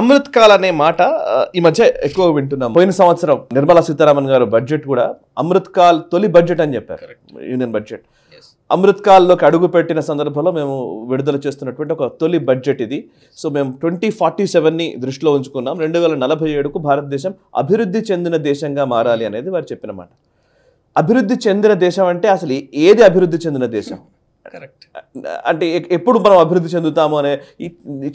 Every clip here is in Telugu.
అమృత్ కాల్ అనే మాట ఈ మధ్య ఎక్కువ వింటున్నాం పోయిన సంవత్సరం నిర్మలా సీతారామన్ గారు బడ్జెట్ కూడా అమృత్ కాల్ తొలి బడ్జెట్ అని చెప్పారు యూనియన్ బడ్జెట్ అమృత్ కాల్లోకి అడుగు పెట్టిన సందర్భంలో మేము విడుదల చేస్తున్నటువంటి ఒక తొలి బడ్జెట్ ఇది సో మేము ట్వంటీ ఫార్టీ సెవెన్ని దృష్టిలో ఉంచుకున్నాం రెండు వేల నలభై ఏడుకు భారతదేశం అభివృద్ధి చెందిన దేశంగా మారాలి అనేది వారు చెప్పిన మాట అభివృద్ధి చెందిన దేశం అంటే అసలు ఏది అభివృద్ధి చెందిన దేశం కరెక్ట్ అంటే ఎప్పుడు మనం అభివృద్ధి చెందుతాము అనే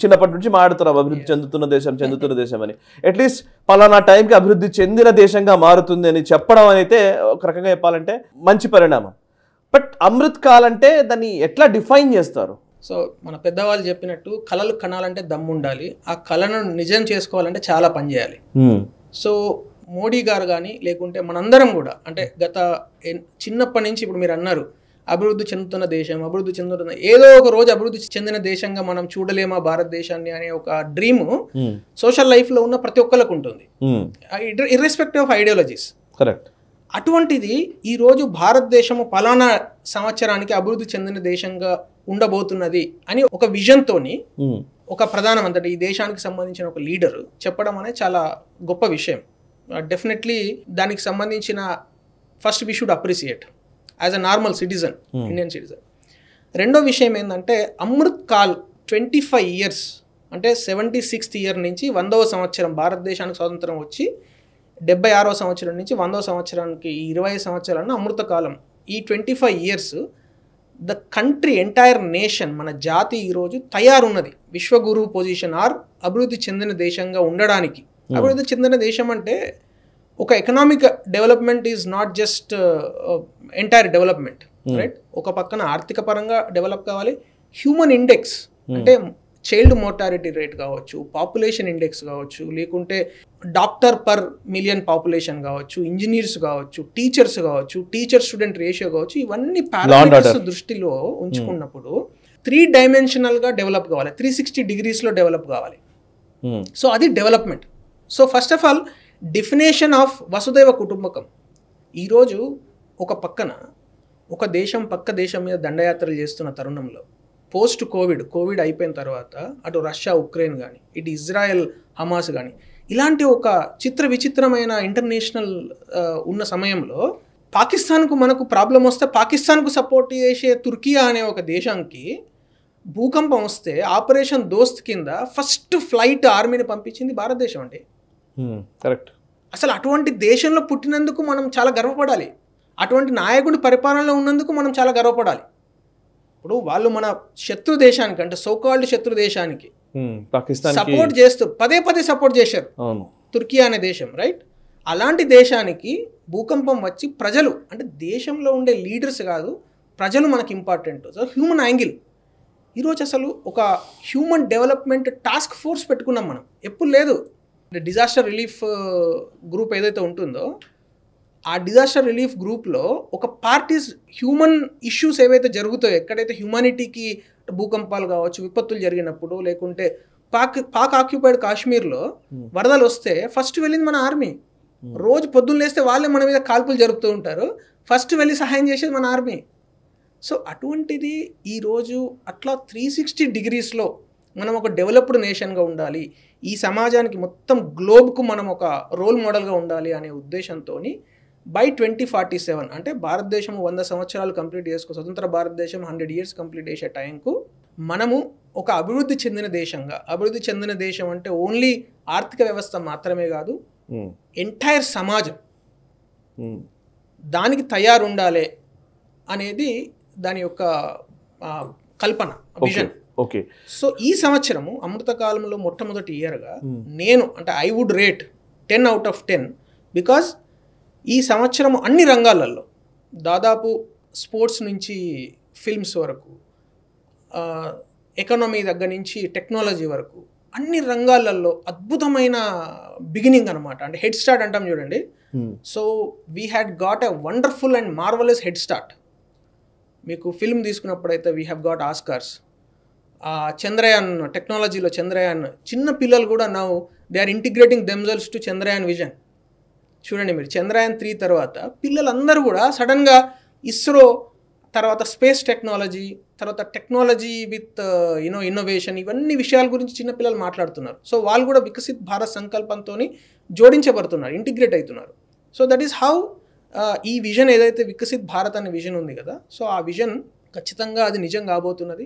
చిన్నప్పటి నుంచి మాడుతున్నాం అభివృద్ధి చెందుతున్న దేశం చెందుతున్న దేశం అని అట్లీస్ట్ పలానా టైంకి అభివృద్ధి చెందిన దేశంగా మారుతుంది అని చెప్పడం అయితే ఒక రకంగా చెప్పాలంటే మంచి పరిణామం బట్ అమృత్ కాల్ అంటే దాన్ని ఎట్లా డిఫైన్ చేస్తారు సో మన పెద్దవాళ్ళు చెప్పినట్టు కళలు కనాలంటే దమ్ము ఉండాలి ఆ కళను నిజం చేసుకోవాలంటే చాలా పని చేయాలి సో hmm. మోడీ గారు కానీ లేకుంటే మనందరం కూడా అంటే గత చిన్నప్పటి నుంచి ఇప్పుడు మీరు అన్నారు అభివృద్ధి చెందుతున్న దేశం అభివృద్ధి చెందుతున్న ఏదో ఒక రోజు అభివృద్ధి చెందిన దేశంగా మనం చూడలేమా భారతదేశాన్ని అనే ఒక డ్రీమ్ సోషల్ లైఫ్ లో ఉన్న ప్రతి ఒక్కరికి ఉంటుంది ఇర్రెస్పెక్టివ్ ఆఫ్ ఐడియాలజీస్ కరెక్ట్ అటువంటిది రోజు భారతదేశము పలానా సంవత్సరానికి అభివృద్ధి చెందిన దేశంగా ఉండబోతున్నది అని ఒక తోని hmm. ఒక ప్రధానమంత్రి ఈ దేశానికి సంబంధించిన ఒక లీడర్ చెప్పడం అనేది చాలా గొప్ప విషయం డెఫినెట్లీ దానికి సంబంధించిన first we should appreciate as a normal citizen Indian citizen రెండో విషయం ఏంటంటే Amrit Kaal twenty five years అంటే సెవెంటీ సిక్స్త్ ఇయర్ నుంచి వందవ సంవత్సరం భారతదేశానికి స్వాతంత్రం వచ్చి డెబ్బై ఆరో సంవత్సరం నుంచి వందవ సంవత్సరానికి ఇరవై సంవత్సరాలను అమృతకాలం ఈ twenty five years the country entire nation మన జాతి ఈరోజు తయారున్నది విశ్వగురు పొజిషన్ ఆర్ అభివృద్ధి చెందిన దేశంగా ఉండడానికి hmm. అభివృద్ధి చెందిన దేశం అంటే ఒక economic development is not just entire development right ఒక పక్కన ఆర్థిక పరంగా డెవలప్ కావాలి హ్యూమన్ ఇండెక్స్ hmm. అంటే చైల్డ్ మోర్టాలిటీ రేట్ కావచ్చు పాపులేషన్ ఇండెక్స్ కావచ్చు లేకుంటే డాక్టర్ పర్ మిలియన్ పాపులేషన్ కావచ్చు ఇంజనీర్స్ కావచ్చు టీచర్స్ కావచ్చు టీచర్ స్టూడెంట్ రేషియో కావచ్చు ఇవన్నీ పారామీటర్స్ దృష్టిలో hmm. ఉంచుకున్నప్పుడు త్రీ డైమెన్షనల్గా డెవలప్ కావాలి త్రీ సిక్స్టీ డిగ్రీస్లో డెవలప్ కావాలి సో hmm. అది development so first of all definition of Vasudhaiva Kutumbakam ఈరోజు ఒక పక్కన ఒక దేశం పక్క దేశం మీద దండయాత్రలు చేస్తున్న తరుణంలో పోస్ట్ కోవిడ్ కోవిడ్ అయిపోయిన తర్వాత అటు రష్యా ఉక్రెయిన్ కానీ ఇటు ఇజ్రాయెల్ హమాస్ కానీ ఇలాంటి ఒక చిత్ర విచిత్రమైన ఇంటర్నేషనల్ uh, ఉన్న సమయంలో పాకిస్తాన్కు మనకు ప్రాబ్లం వస్తే పాకిస్తాన్కు సపోర్ట్ చేసే తుర్కియా అనే ఒక దేశానికి భూకంపం వస్తే ఆపరేషన్ దోస్త్ కింద ఫస్ట్ ఫ్లైట్ ఆర్మీని పంపించింది భారతదేశం అండి కరెక్ట్ hmm, అసలు అటువంటి దేశంలో పుట్టినందుకు మనం చాలా గర్వపడాలి అటువంటి నాయకుడి పరిపాలనలో ఉన్నందుకు మనం చాలా గర్వపడాలి ఇప్పుడు వాళ్ళు మన శత్రు దేశానికి అంటే సోకాల్డ్ శత్రు దేశానికి hmm, పాకిస్తాన్ సపోర్ట్ చేస్తూ పదే పదే సపోర్ట్ చేశారు తుర్కీ అనే దేశం రైట్ అలాంటి దేశానికి భూకంపం వచ్చి ప్రజలు అంటే దేశంలో ఉండే లీడర్స్ కాదు ప్రజలు మనకి ఇంపార్టెంట్ సో హ్యూమన్ యాంగిల్ ఈరోజు అసలు ఒక హ్యూమన్ డెవలప్మెంట్ టాస్క్ ఫోర్స్ పెట్టుకున్నాం మనం ఎప్పుడు లేదు అంటే డిజాస్టర్ రిలీఫ్ గ్రూప్ ఏదైతే ఉంటుందో ఆ డిజాస్టర్ రిలీఫ్ గ్రూప్లో ఒక పార్టీస్ హ్యూమన్ ఇష్యూస్ ఏవైతే జరుగుతాయో ఎక్కడైతే హ్యూమానిటీకి భూకంపాలు కావచ్చు విపత్తులు జరిగినప్పుడు లేకుంటే పాక్ పాక్ ఆక్యుపైడ్ కాశ్మీర్లో hmm. వరదలు వస్తే ఫస్ట్ వెళ్ళింది మన ఆర్మీ hmm. రోజు పొద్దున్న లేస్తే వాళ్ళే మన మీద కాల్పులు జరుపుతూ ఉంటారు ఫస్ట్ వెళ్ళి సహాయం చేసేది మన ఆర్మీ సో అటువంటిది ఈరోజు అట్లా త్రీ సిక్స్టీ డిగ్రీస్లో మనం ఒక డెవలప్డ్ నేషన్గా ఉండాలి ఈ సమాజానికి మొత్తం గ్లోబ్కు మనం ఒక రోల్ మోడల్గా ఉండాలి అనే ఉద్దేశంతో బై ట్వంటీ ఫార్టీ సెవెన్ అంటే భారతదేశం వంద సంవత్సరాలు కంప్లీట్ చేసుకో స్వతంత్ర భారతదేశం హండ్రెడ్ ఇయర్స్ కంప్లీట్ చేసే టైంకు మనము ఒక అభివృద్ధి చెందిన దేశంగా అభివృద్ధి చెందిన దేశం అంటే ఓన్లీ ఆర్థిక వ్యవస్థ మాత్రమే కాదు ఎంటైర్ సమాజం దానికి తయారు ఉండాలి అనేది దాని యొక్క కల్పన విజన్ ఓకే సో ఈ సంవత్సరము అమృత కాలంలో మొట్టమొదటి ఇయర్గా hmm. నేను అంటే I would rate ten out of ten because ఈ సంవత్సరం అన్ని రంగాలలో దాదాపు స్పోర్ట్స్ నుంచి ఫిల్మ్స్ వరకు ఎకనమీ దగ్గర నుంచి టెక్నాలజీ వరకు అన్ని రంగాలలో అద్భుతమైన బిగినింగ్ అనమాట అంటే హెడ్ స్టార్ట్ అంటాం చూడండి hmm. So we had got a wonderful and marvellous head start మీకు ఫిల్మ్ తీసుకున్నప్పుడైతే వీ హ్యావ్ గాట్ ఆస్కార్స్ ఆ చంద్రయాన్ టెక్నాలజీలో చంద్రయాన్ చిన్న పిల్లలు కూడా now they are integrating themselves to Chandrayaan vision చూడండి మీరు చంద్రయాన్ త్రీ తర్వాత పిల్లలందరూ కూడా సడన్గా ఇస్రో తర్వాత స్పేస్ టెక్నాలజీ తర్వాత టెక్నాలజీ విత్ యూనో ఇన్నోవేషన్ ఇవన్నీ విషయాల గురించి చిన్నపిల్లలు మాట్లాడుతున్నారు సో వాళ్ళు కూడా వికసిత్ భారత్ సంకల్పంతో జోడించబడుతున్నారు ఇంటిగ్రేట్ అవుతున్నారు సో దట్ ఈస్ హౌ ఈ విజన్ ఏదైతే వికసిత్ భారత్ అనే విజన్ ఉంది కదా సో ఆ విజన్ ఖచ్చితంగా అది నిజం కాబోతున్నది